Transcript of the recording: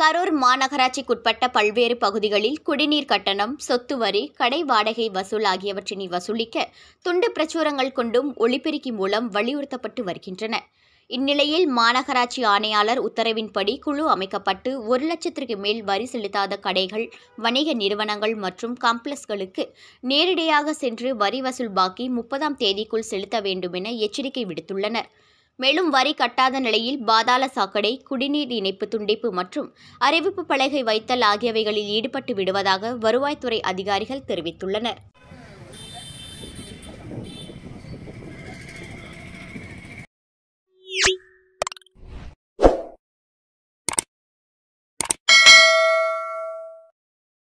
கரூர் மாநகராட்சிக்குட்பட்ட பல்வேறு பகுதிகளில் குடிநீர் கட்டணம் சொத்து வரி கடை வாடகை வசூல் ஆகியவற்றினை வசூலிக்க துண்டு பிரச்சுரங்கள் கொண்டும் ஒளிபெருக்கி மூலம் வலியுறுத்தப்பட்டு வருகின்றன இந்நிலையில் மாநகராட்சி ஆணையாளர் உத்தரவின்படி குழு அமைக்கப்பட்டு ஒரு லட்சத்திற்கு மேல் வரி செலுத்தாத கடைகள் வணிக நிறுவனங்கள் மற்றும் காம்ப்ளெக்ஸ்களுக்கு நேரடியாக சென்று வரி வசூல் பாக்கி முப்பதாம் தேதிக்குள் செலுத்த வேண்டுமென எச்சரிக்கை விடுத்துள்ளனர் மேலும் வரி கட்டாத நிலையில் பாதாள சாக்கடை குடிநீர் இணைப்பு துண்டிப்பு மற்றும் அறிவிப்பு பலகை வைத்தல் ஆகியவைகளில் ஈடுபட்டு விடுவதாக வருவாய்த்துறை அதிகாரிகள் தெரிவித்துள்ளனர்